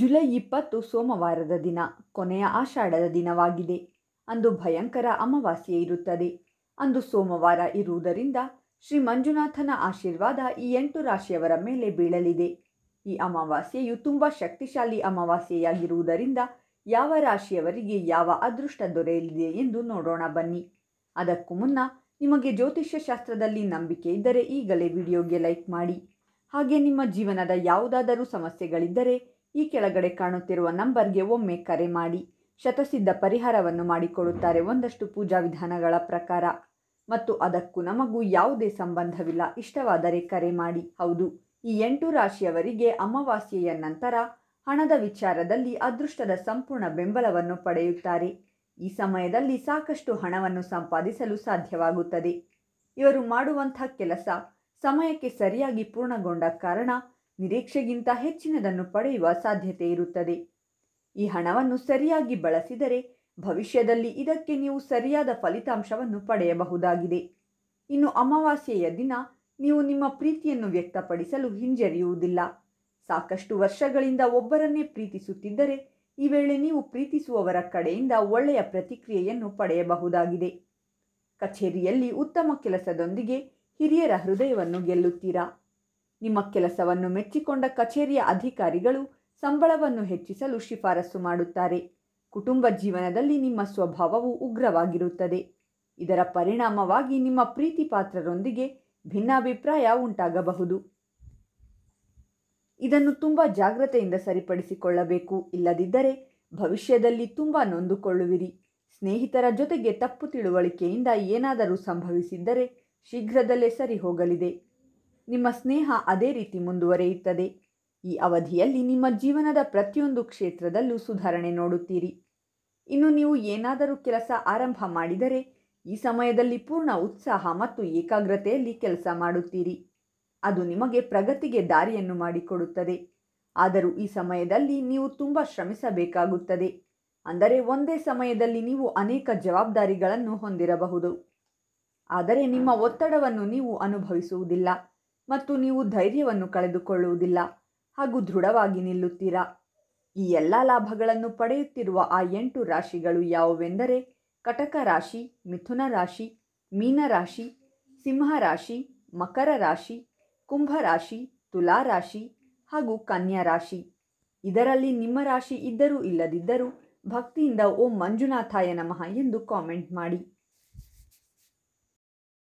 July ಇಪ್ಪತ್ತು ಸೋಮವಾರದ ದಿನ ಕೊನೆಯ ಆಷಾಢದ ದಿನವಾಗಿದೆ ಅಂದು ಭಯಂಕರ ಅಮಾವಾಸ್ಯೆ ಇರುತ್ತದೆ ಅಂದು ಸೋಮವಾರ ಇರುವುದರಿಂದ ಶ್ರೀ ಮಂಜುನಾಥನ ಆಶೀರ್ವಾದ ಈ ಎಂಟು ರಾಶಿಯವರ ಮೇಲೆ ಬೀಳಲಿದೆ ಈ ಅಮಾವಾಸ್ಯೆಯು ತುಂಬ ಶಕ್ತಿಶಾಲಿ ಅಮಾವಾಸ್ಯೆಯಾಗಿರುವುದರಿಂದ ಯಾವ ರಾಶಿಯವರಿಗೆ ಯಾವ ಅದೃಷ್ಟ ದೊರೆಯಲಿದೆ ಎಂದು ನೋಡೋಣ ಬನ್ನಿ ಅದಕ್ಕೂ ಮುನ್ನ ನಿಮಗೆ ಜ್ಯೋತಿಷ್ಯ ಶಾಸ್ತ್ರದಲ್ಲಿ ನಂಬಿಕೆ ಇದ್ದರೆ ಈಗಲೇ ವಿಡಿಯೋಗೆ ಲೈಕ್ ಮಾಡಿ ಹಾಗೆ ನಿಮ್ಮ ಜೀವನದ ಯಾವುದಾದರೂ ಸಮಸ್ಯೆಗಳಿದ್ದರೆ ಈ ಕೆಳಗಡೆ ಕಾಣುತ್ತಿರುವ ನಂಬರ್ಗೆ ಒಮ್ಮೆ ಕರೆ ಮಾಡಿ ಶತಸಿದ್ಧ ಪರಿಹಾರವನ್ನು ಮಾಡಿಕೊಡುತ್ತಾರೆ ಒಂದಷ್ಟು ಪೂಜಾ ವಿಧಾನಗಳ ಪ್ರಕಾರ ಮತ್ತು ಅದಕ್ಕೂ ನಮಗೂ ಯಾವುದೇ ಸಂಬಂಧವಿಲ್ಲ ಇಷ್ಟವಾದರೆ ಕರೆ ಮಾಡಿ ಹೌದು ಈ ಎಂಟು ರಾಶಿಯವರಿಗೆ ಅಮಾವಾಸ್ಯೆಯ ನಂತರ ಹಣದ ವಿಚಾರದಲ್ಲಿ ಅದೃಷ್ಟದ ಸಂಪೂರ್ಣ ಬೆಂಬಲವನ್ನು ಪಡೆಯುತ್ತಾರೆ ಈ ಸಮಯದಲ್ಲಿ ಸಾಕಷ್ಟು ಹಣವನ್ನು ಸಂಪಾದಿಸಲು ಸಾಧ್ಯವಾಗುತ್ತದೆ ಇವರು ಮಾಡುವಂಥ ಕೆಲಸ ಸಮಯಕ್ಕೆ ಸರಿಯಾಗಿ ಪೂರ್ಣಗೊಂಡ ಕಾರಣ ನಿರೀಕ್ಷೆಗಿಂತ ಹೆಚ್ಚಿನದನ್ನು ಪಡೆಯುವ ಸಾಧ್ಯತೆ ಇರುತ್ತದೆ ಈ ಹಣವನ್ನು ಸರಿಯಾಗಿ ಬಳಸಿದರೆ ಭವಿಷ್ಯದಲ್ಲಿ ಇದಕ್ಕೆ ನೀವು ಸರಿಯಾದ ಫಲಿತಾಂಶವನ್ನು ಪಡೆಯಬಹುದಾಗಿದೆ ಇನ್ನು ಅಮಾವಾಸ್ಯೆಯ ದಿನ ನೀವು ನಿಮ್ಮ ಪ್ರೀತಿಯನ್ನು ವ್ಯಕ್ತಪಡಿಸಲು ಹಿಂಜರಿಯುವುದಿಲ್ಲ ಸಾಕಷ್ಟು ವರ್ಷಗಳಿಂದ ಒಬ್ಬರನ್ನೇ ಪ್ರೀತಿಸುತ್ತಿದ್ದರೆ ಈ ವೇಳೆ ನೀವು ಪ್ರೀತಿಸುವವರ ಕಡೆಯಿಂದ ಒಳ್ಳೆಯ ಪ್ರತಿಕ್ರಿಯೆಯನ್ನು ಪಡೆಯಬಹುದಾಗಿದೆ ಕಚೇರಿಯಲ್ಲಿ ಉತ್ತಮ ಕೆಲಸದೊಂದಿಗೆ ಹಿರಿಯರ ಹೃದಯವನ್ನು ಗೆಲ್ಲುತ್ತೀರಾ ನಿಮ್ಮ ಕೆಲಸವನ್ನು ಮೆಚ್ಚಿಕೊಂಡ ಕಚೇರಿಯ ಅಧಿಕಾರಿಗಳು ಸಂಬಳವನ್ನು ಹೆಚ್ಚಿಸಲು ಶಿಫಾರಸು ಮಾಡುತ್ತಾರೆ ಕುಟುಂಬ ಜೀವನದಲ್ಲಿ ನಿಮ್ಮ ಸ್ವಭಾವವು ಉಗ್ರವಾಗಿರುತ್ತದೆ ಇದರ ಪರಿಣಾಮವಾಗಿ ನಿಮ್ಮ ಪ್ರೀತಿ ಪಾತ್ರರೊಂದಿಗೆ ಭಿನ್ನಾಭಿಪ್ರಾಯ ಉಂಟಾಗಬಹುದು ಇದನ್ನು ತುಂಬ ಜಾಗ್ರತೆಯಿಂದ ಸರಿಪಡಿಸಿಕೊಳ್ಳಬೇಕು ಇಲ್ಲದಿದ್ದರೆ ಭವಿಷ್ಯದಲ್ಲಿ ತುಂಬ ನೊಂದುಕೊಳ್ಳುವಿರಿ ಸ್ನೇಹಿತರ ಜೊತೆಗೆ ತಪ್ಪು ತಿಳುವಳಿಕೆಯಿಂದ ಏನಾದರೂ ಸಂಭವಿಸಿದ್ದರೆ ಶೀಘ್ರದಲ್ಲೇ ಸರಿ ಹೋಗಲಿದೆ ನಿಮ್ಮ ಸ್ನೇಹ ಅದೇ ರೀತಿ ಮುಂದುವರೆಯುತ್ತದೆ ಈ ಅವಧಿಯಲ್ಲಿ ನಿಮ್ಮ ಜೀವನದ ಪ್ರತಿಯೊಂದು ಕ್ಷೇತ್ರದಲ್ಲೂ ಸುಧಾರಣೆ ನೋಡುತ್ತೀರಿ ಇನ್ನು ನೀವು ಏನಾದರೂ ಕೆಲಸ ಆರಂಭ ಮಾಡಿದರೆ ಈ ಸಮಯದಲ್ಲಿ ಪೂರ್ಣ ಉತ್ಸಾಹ ಮತ್ತು ಏಕಾಗ್ರತೆಯಲ್ಲಿ ಕೆಲಸ ಮಾಡುತ್ತೀರಿ ಅದು ನಿಮಗೆ ಪ್ರಗತಿಗೆ ದಾರಿಯನ್ನು ಮಾಡಿಕೊಡುತ್ತದೆ ಆದರೂ ಈ ಸಮಯದಲ್ಲಿ ನೀವು ತುಂಬ ಶ್ರಮಿಸಬೇಕಾಗುತ್ತದೆ ಅಂದರೆ ಒಂದೇ ಸಮಯದಲ್ಲಿ ನೀವು ಅನೇಕ ಜವಾಬ್ದಾರಿಗಳನ್ನು ಹೊಂದಿರಬಹುದು ಆದರೆ ನಿಮ್ಮ ಒತ್ತಡವನ್ನು ನೀವು ಅನುಭವಿಸುವುದಿಲ್ಲ ಮತ್ತು ನೀವು ಧೈರ್ಯವನ್ನು ಕಳೆದುಕೊಳ್ಳುವುದಿಲ್ಲ ಹಾಗೂ ದೃಢವಾಗಿ ನಿಲ್ಲುತ್ತೀರಾ ಈ ಎಲ್ಲ ಲಾಭಗಳನ್ನು ಪಡೆಯುತ್ತಿರುವ ಆ ಎಂಟು ರಾಶಿಗಳು ಯಾವುವೆಂದರೆ ಕಟಕ ರಾಶಿ ಮಿಥುನ ರಾಶಿ ಮೀನರಾಶಿ ಸಿಂಹರಾಶಿ ಮಕರ ರಾಶಿ ಕುಂಭ ರಾಶಿ ತುಲಾ ರಾಶಿ ಹಾಗೂ ಕನ್ಯಾ ರಾಶಿ ಇದರಲ್ಲಿ ನಿಮ್ಮ ರಾಶಿ ಇದ್ದರೂ ಇಲ್ಲದಿದ್ದರೂ ಭಕ್ತಿಯಿಂದ ಓಂ ಮಂಜುನಾಥಾಯ ನಮಃ ಎಂದು ಕಾಮೆಂಟ್ ಮಾಡಿ